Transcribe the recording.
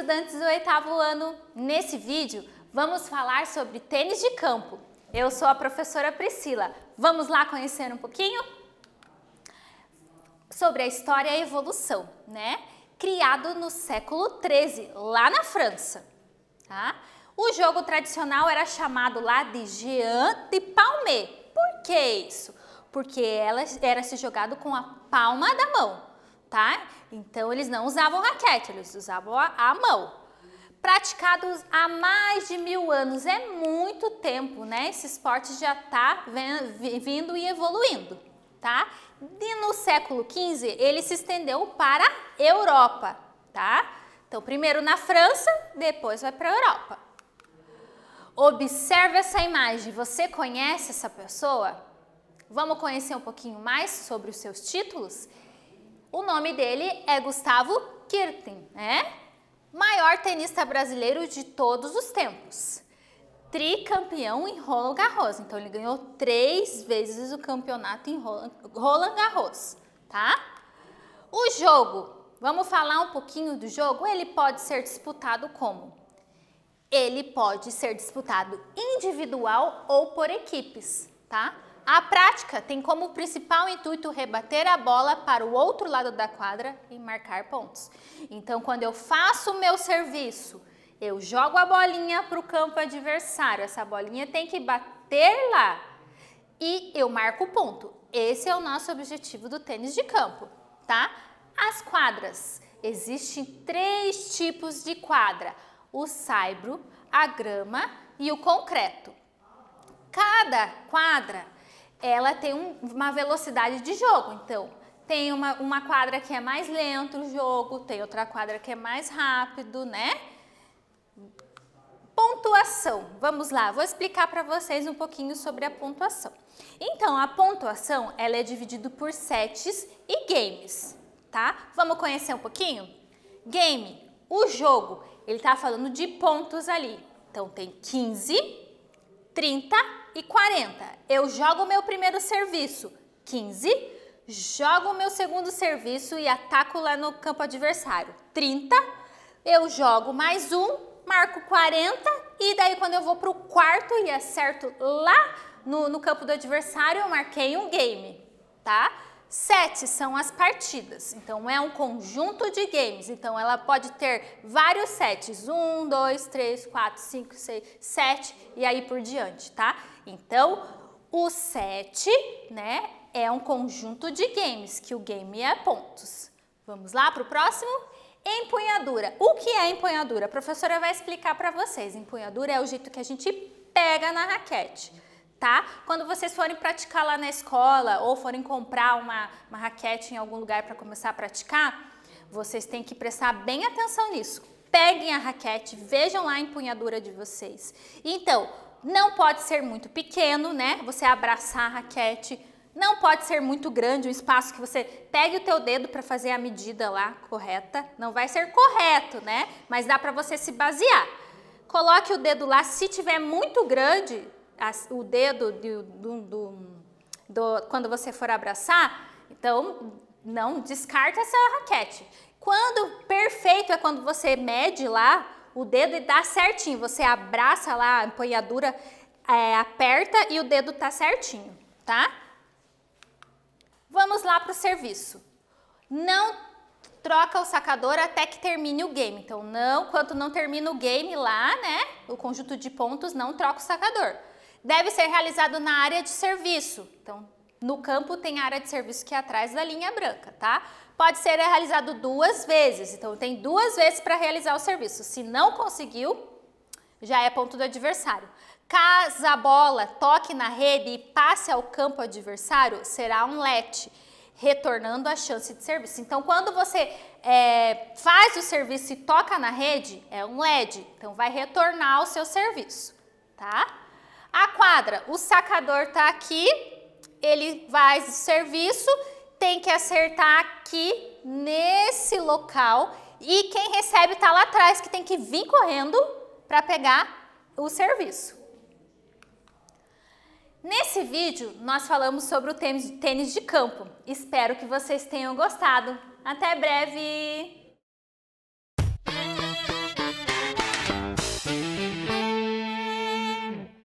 estudantes do oitavo ano, nesse vídeo vamos falar sobre tênis de campo. Eu sou a professora Priscila. Vamos lá conhecer um pouquinho sobre a história e a evolução, né? Criado no século 13, lá na França. Tá? O jogo tradicional era chamado lá de Jean de Palmé. Por que isso? Porque ela era se jogado com a palma da mão tá? Então eles não usavam raquete, eles usavam a, a mão. Praticados há mais de mil anos, é muito tempo, né? Esse esporte já está vindo e evoluindo, tá? E no século XV ele se estendeu para a Europa, tá? Então primeiro na França, depois vai para a Europa. Observe essa imagem. Você conhece essa pessoa? Vamos conhecer um pouquinho mais sobre os seus títulos? O nome dele é Gustavo Kirten, né? Maior tenista brasileiro de todos os tempos. Tricampeão em Roland Garros. Então ele ganhou três vezes o campeonato em Roland Garros, tá? O jogo, vamos falar um pouquinho do jogo? Ele pode ser disputado como? Ele pode ser disputado individual ou por equipes, tá? A prática tem como principal intuito rebater a bola para o outro lado da quadra e marcar pontos. Então, quando eu faço o meu serviço, eu jogo a bolinha para o campo adversário. Essa bolinha tem que bater lá e eu marco o ponto. Esse é o nosso objetivo do tênis de campo, tá? As quadras. Existem três tipos de quadra. O saibro, a grama e o concreto. Cada quadra ela tem um, uma velocidade de jogo. Então, tem uma, uma quadra que é mais lento o jogo, tem outra quadra que é mais rápido, né? Pontuação. Vamos lá, vou explicar para vocês um pouquinho sobre a pontuação. Então, a pontuação, ela é dividida por sets e games, tá? Vamos conhecer um pouquinho? Game, o jogo, ele tá falando de pontos ali. Então, tem 15, 30 e 40. Eu jogo o meu primeiro serviço, 15. Jogo o meu segundo serviço e ataco lá no campo adversário, 30. Eu jogo mais um, marco 40 e daí quando eu vou para o quarto e acerto lá no, no campo do adversário, eu marquei um game, tá? Sete são as partidas, então é um conjunto de games, então ela pode ter vários sets, um, dois, três, quatro, cinco, seis, sete e aí por diante, tá? Então, o set, né, é um conjunto de games, que o game é pontos. Vamos lá para o próximo? Empunhadura. O que é empunhadura? A professora vai explicar para vocês. Empunhadura é o jeito que a gente pega na raquete tá? Quando vocês forem praticar lá na escola ou forem comprar uma, uma raquete em algum lugar para começar a praticar, vocês têm que prestar bem atenção nisso. Peguem a raquete, vejam lá a empunhadura de vocês. Então, não pode ser muito pequeno, né? Você abraçar a raquete, não pode ser muito grande, um espaço que você pegue o teu dedo para fazer a medida lá correta. Não vai ser correto, né? Mas dá para você se basear. Coloque o dedo lá, se tiver muito grande, o dedo do, do, do, quando você for abraçar, então não descarta essa raquete. Quando perfeito é quando você mede lá o dedo e dá certinho, você abraça lá a empunhadura, é, aperta e o dedo tá certinho, tá? Vamos lá para o serviço. Não troca o sacador até que termine o game. Então, não, quando não termina o game lá, né, o conjunto de pontos, não troca o sacador deve ser realizado na área de serviço. Então, no campo tem a área de serviço que é atrás da linha branca, tá? Pode ser realizado duas vezes, então tem duas vezes para realizar o serviço. Se não conseguiu, já é ponto do adversário. Caso a bola toque na rede e passe ao campo adversário, será um let, retornando a chance de serviço. Então, quando você é, faz o serviço e toca na rede, é um LED, então vai retornar o seu serviço, tá? A quadra, o sacador tá aqui, ele faz o serviço, tem que acertar aqui nesse local e quem recebe tá lá atrás que tem que vir correndo para pegar o serviço. Nesse vídeo, nós falamos sobre o tênis de campo. Espero que vocês tenham gostado. Até breve!